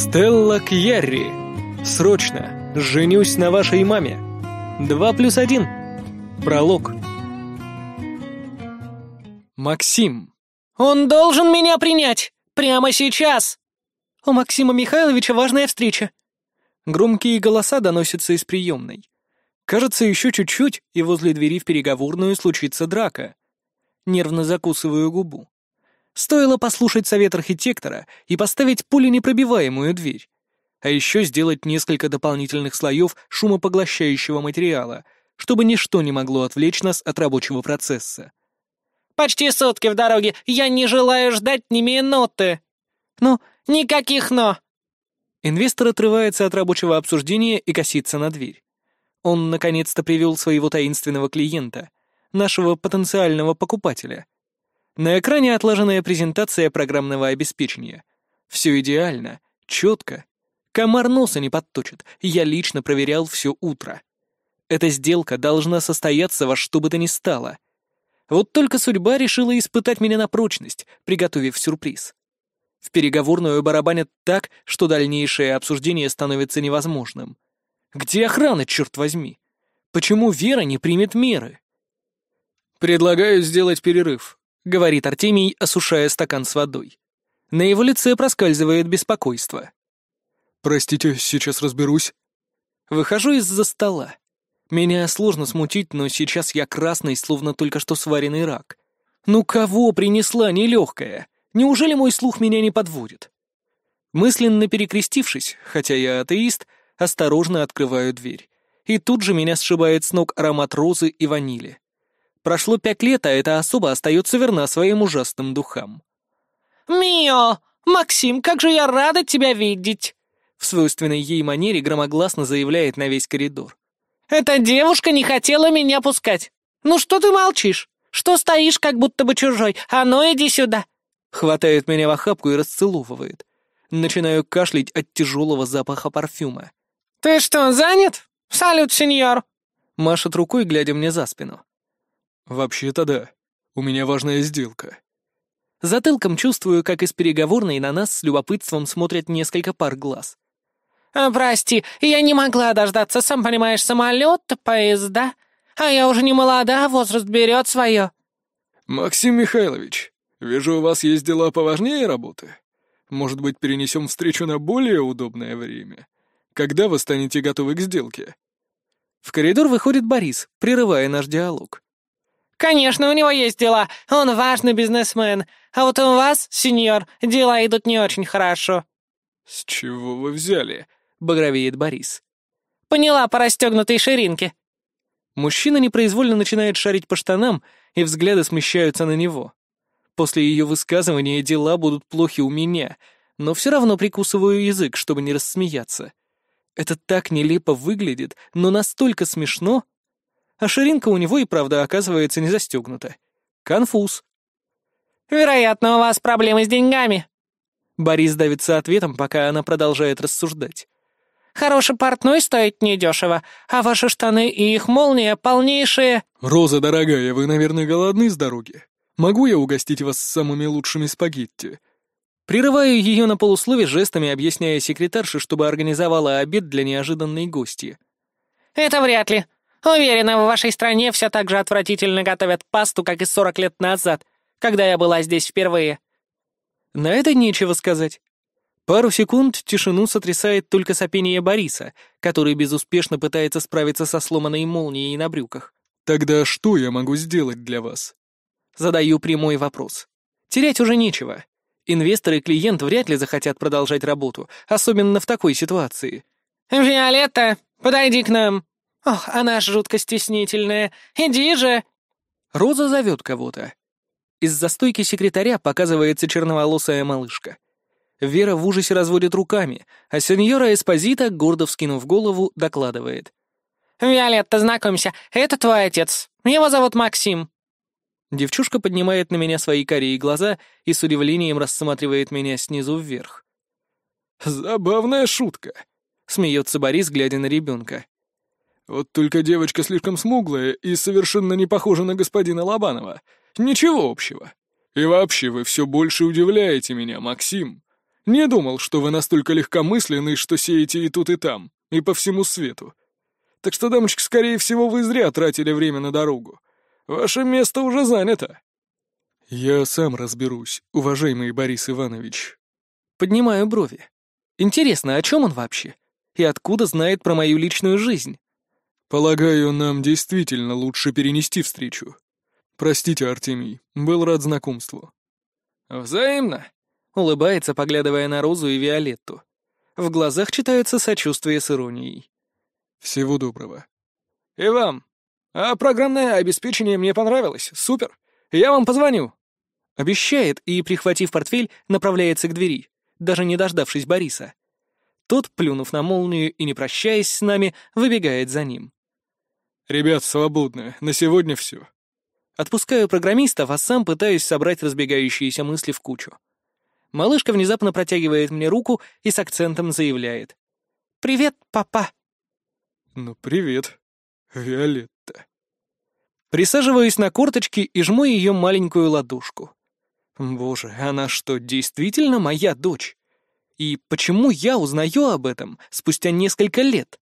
Стелла Кьярри. Срочно. Женюсь на вашей маме. Два плюс один? Пролог. Максим. Он должен меня принять! Прямо сейчас! У Максима Михайловича важная встреча. Громкие голоса доносятся из приемной. Кажется, еще чуть-чуть, и возле двери в переговорную случится драка. Нервно закусываю губу. Стоило послушать совет архитектора и поставить пуленепробиваемую дверь. А еще сделать несколько дополнительных слоев шумопоглощающего материала, чтобы ничто не могло отвлечь нас от рабочего процесса. «Почти сутки в дороге, я не желаю ждать ни минуты!» «Ну, никаких «но!» Инвестор отрывается от рабочего обсуждения и косится на дверь. Он наконец-то привел своего таинственного клиента, нашего потенциального покупателя — на экране отложенная презентация программного обеспечения. Все идеально, четко. Комар носа не подточит, я лично проверял все утро. Эта сделка должна состояться во что бы то ни стало. Вот только судьба решила испытать меня на прочность, приготовив сюрприз. В переговорную барабанят так, что дальнейшее обсуждение становится невозможным. Где охрана, черт возьми? Почему Вера не примет меры? «Предлагаю сделать перерыв», — говорит Артемий, осушая стакан с водой. На его лице проскальзывает беспокойство. «Простите, сейчас разберусь». Выхожу из-за стола. Меня сложно смутить, но сейчас я красный, словно только что сваренный рак. Ну кого принесла нелегкая? Неужели мой слух меня не подводит? Мысленно перекрестившись, хотя я атеист, осторожно открываю дверь. И тут же меня сшибает с ног аромат розы и ванили. Прошло пять лет, а эта особа остается верна своим ужасным духам. «Мио! Максим, как же я рада тебя видеть!» В свойственной ей манере громогласно заявляет на весь коридор. «Эта девушка не хотела меня пускать! Ну что ты молчишь? Что стоишь, как будто бы чужой? А ну иди сюда!» Хватает меня в охапку и расцеловывает. Начинаю кашлять от тяжелого запаха парфюма. «Ты что, занят? Салют, сеньор!» Машет рукой, глядя мне за спину. «Вообще-то да. У меня важная сделка». Затылком чувствую, как из переговорной на нас с любопытством смотрят несколько пар глаз. А, «Прости, я не могла дождаться, сам понимаешь, самолет, поезда. А я уже не молода, возраст берет свое». «Максим Михайлович, вижу, у вас есть дела поважнее работы. Может быть, перенесем встречу на более удобное время? Когда вы станете готовы к сделке?» В коридор выходит Борис, прерывая наш диалог. Конечно, у него есть дела. Он важный бизнесмен. А вот у вас, сеньор, дела идут не очень хорошо». «С чего вы взяли?» — багровеет Борис. «Поняла по расстегнутой ширинке». Мужчина непроизвольно начинает шарить по штанам, и взгляды смещаются на него. После ее высказывания дела будут плохи у меня, но все равно прикусываю язык, чтобы не рассмеяться. Это так нелепо выглядит, но настолько смешно — а ширинка у него и правда оказывается не застегнута. Конфуз. «Вероятно, у вас проблемы с деньгами». Борис давится ответом, пока она продолжает рассуждать. «Хороший портной стоит недешево, а ваши штаны и их молния полнейшие...» «Роза, дорогая, вы, наверное, голодны с дороги. Могу я угостить вас самыми лучшими спагетти?» Прерываю ее на полуслове жестами, объясняя секретарше, чтобы организовала обед для неожиданной гости. «Это вряд ли. Уверена, в вашей стране все так же отвратительно готовят пасту, как и сорок лет назад, когда я была здесь впервые». На это нечего сказать. Пару секунд тишину сотрясает только сопение Бориса, который безуспешно пытается справиться со сломанной молнией на брюках. «Тогда что я могу сделать для вас?» Задаю прямой вопрос. Терять уже нечего. Инвестор и клиент вряд ли захотят продолжать работу, особенно в такой ситуации. «Виолетта, подойди к нам!» «Ох, она жутко стеснительная! Иди же!» Роза зовет кого-то. Из-за стойки секретаря показывается черноволосая малышка. Вера в ужасе разводит руками, а сеньора Эспозита, гордо вскинув голову, докладывает. «Виолетта, знакомься, это твой отец. Его зовут Максим». Девчушка поднимает на меня свои карие глаза и с удивлением рассматривает меня снизу вверх. «Забавная шутка», — смеется Борис, глядя на ребенка. Вот только девочка слишком смуглая и совершенно не похожа на господина Лобанова. Ничего общего. И вообще вы все больше удивляете меня, Максим. Не думал, что вы настолько легкомысленный, что сеете и тут, и там, и по всему свету. Так что, дамочка, скорее всего, вы зря тратили время на дорогу. Ваше место уже занято. Я сам разберусь, уважаемый Борис Иванович. Поднимаю брови. Интересно, о чем он вообще? И откуда знает про мою личную жизнь? Полагаю, нам действительно лучше перенести встречу. Простите, Артемий, был рад знакомству. Взаимно, улыбается, поглядывая на Розу и Виолетту. В глазах читается сочувствие с иронией. Всего доброго. И вам. А программное обеспечение мне понравилось. Супер. Я вам позвоню. Обещает и, прихватив портфель, направляется к двери, даже не дождавшись Бориса. Тот, плюнув на молнию и не прощаясь с нами, выбегает за ним. «Ребят, свободны. На сегодня все». Отпускаю программистов, а сам пытаюсь собрать разбегающиеся мысли в кучу. Малышка внезапно протягивает мне руку и с акцентом заявляет. «Привет, папа!» «Ну, привет, Виолетта». Присаживаюсь на корточки и жму ее маленькую ладошку. Боже, она что, действительно моя дочь? И почему я узнаю об этом спустя несколько лет?